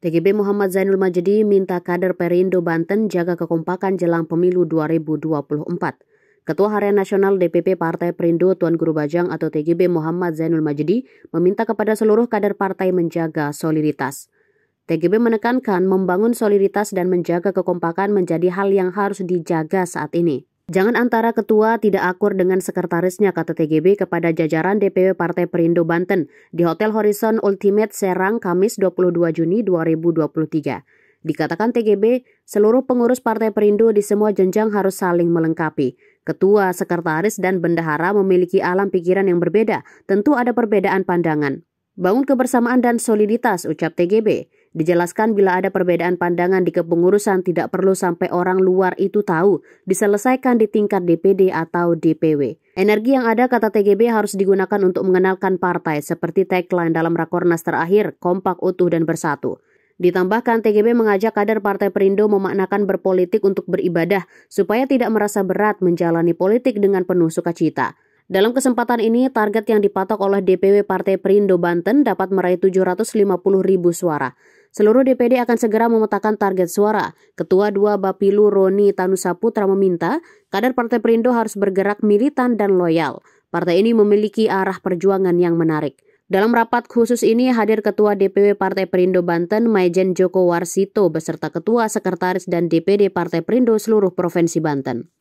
TGB Muhammad Zainul Majdi minta kader Perindo Banten jaga kekompakan jelang pemilu 2024. Ketua Harian Nasional DPP Partai Perindo Tuan Guru Bajang atau TGB Muhammad Zainul Majdi meminta kepada seluruh kader partai menjaga soliditas. TGB menekankan membangun soliditas dan menjaga kekompakan menjadi hal yang harus dijaga saat ini. Jangan antara ketua tidak akur dengan sekretarisnya, kata TGB kepada jajaran DPW Partai Perindo Banten di Hotel Horizon Ultimate Serang Kamis 22 Juni 2023. Dikatakan TGB, seluruh pengurus Partai Perindo di semua jenjang harus saling melengkapi. Ketua, sekretaris, dan bendahara memiliki alam pikiran yang berbeda. Tentu ada perbedaan pandangan. Bangun kebersamaan dan soliditas, ucap TGB. Dijelaskan bila ada perbedaan pandangan di kepengurusan tidak perlu sampai orang luar itu tahu, diselesaikan di tingkat DPD atau DPW. Energi yang ada kata TGB harus digunakan untuk mengenalkan partai seperti tagline dalam Rakornas terakhir, kompak utuh dan bersatu. Ditambahkan TGB mengajak kader Partai Perindo memaknakan berpolitik untuk beribadah supaya tidak merasa berat menjalani politik dengan penuh sukacita. Dalam kesempatan ini, target yang dipatok oleh DPW Partai Perindo Banten dapat meraih 750 ribu suara. Seluruh DPD akan segera memetakan target suara. Ketua Dua Bapilu Roni Tanusaputra meminta kader Partai Perindo harus bergerak militan dan loyal. Partai ini memiliki arah perjuangan yang menarik. Dalam rapat khusus ini hadir Ketua DPW Partai Perindo Banten Maijen Joko Warsito beserta Ketua Sekretaris dan DPD Partai Perindo seluruh Provinsi Banten.